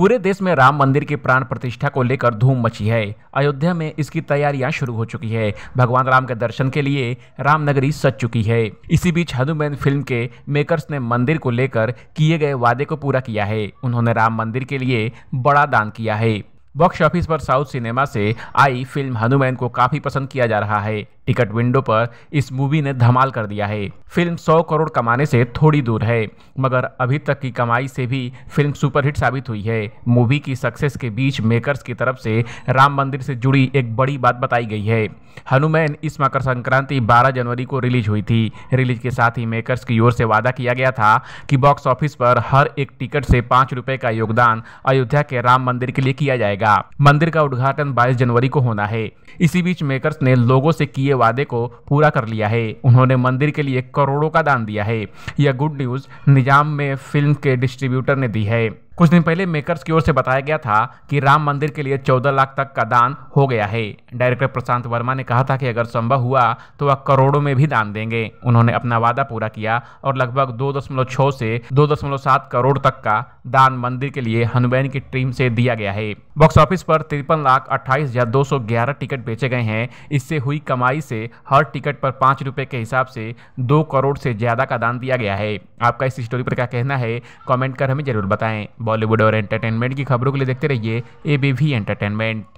पूरे देश में राम मंदिर की प्राण प्रतिष्ठा को लेकर धूम मची है अयोध्या में इसकी तैयारियां शुरू हो चुकी है भगवान राम के दर्शन के लिए रामनगरी सज चुकी है इसी बीच हनुमान फिल्म के मेकर्स ने मंदिर को लेकर किए गए वादे को पूरा किया है उन्होंने राम मंदिर के लिए बड़ा दान किया है बॉक्स ऑफिस पर साउथ सिनेमा से आई फिल्म हनुमैन को काफी पसंद किया जा रहा है टिकट विंडो पर इस मूवी ने धमाल कर दिया है फिल्म 100 करोड़ कमाने से थोड़ी दूर है मगर अभी तक की कमाई से भी फिल्म सुपरहिट साबित हुई है मूवी की सक्सेस के बीच मेकर्स की तरफ से राम मंदिर से जुड़ी एक बड़ी बात बताई गई है हनुमैन इस मकर संक्रांति 12 जनवरी को रिलीज हुई थी रिलीज के साथ ही मेकर्स की ओर से वादा किया गया था कि बॉक्स ऑफिस पर हर एक टिकट से पाँच रुपये का योगदान अयोध्या के राम मंदिर के लिए किया जाएगा जाएगा मंदिर का उद्घाटन 22 जनवरी को होना है इसी बीच मेकर्स ने लोगों से किए वादे को पूरा कर लिया है उन्होंने मंदिर के लिए करोड़ों का दान दिया है यह गुड न्यूज निजाम में फिल्म के डिस्ट्रीब्यूटर ने दी है कुछ दिन पहले मेकर्स की ओर से बताया गया था कि राम मंदिर के लिए 14 लाख तक का दान हो गया है डायरेक्टर प्रशांत वर्मा ने कहा था कि अगर संभव हुआ तो वह करोड़ों में भी दान देंगे उन्होंने अपना वादा पूरा किया और लगभग 2.6 से 2.7 करोड़ तक का दान मंदिर के लिए हनुमैन की टीम से दिया गया है बॉक्स ऑफिस पर तिरपन लाख अट्ठाईस हजार दो सौ ग्यारह टिकट बेचे गए हैं इससे हुई कमाई से हर टिकट पर पाँच रुपये के हिसाब से दो करोड़ से ज्यादा का दान दिया गया है आपका इस स्टोरी पर क्या कहना है कॉमेंट कर हमें जरूर बताएं बॉलीवुड और एंटरटेनमेंट की खबरों के लिए देखते रहिए ए बी वी एंटरटेनमेंट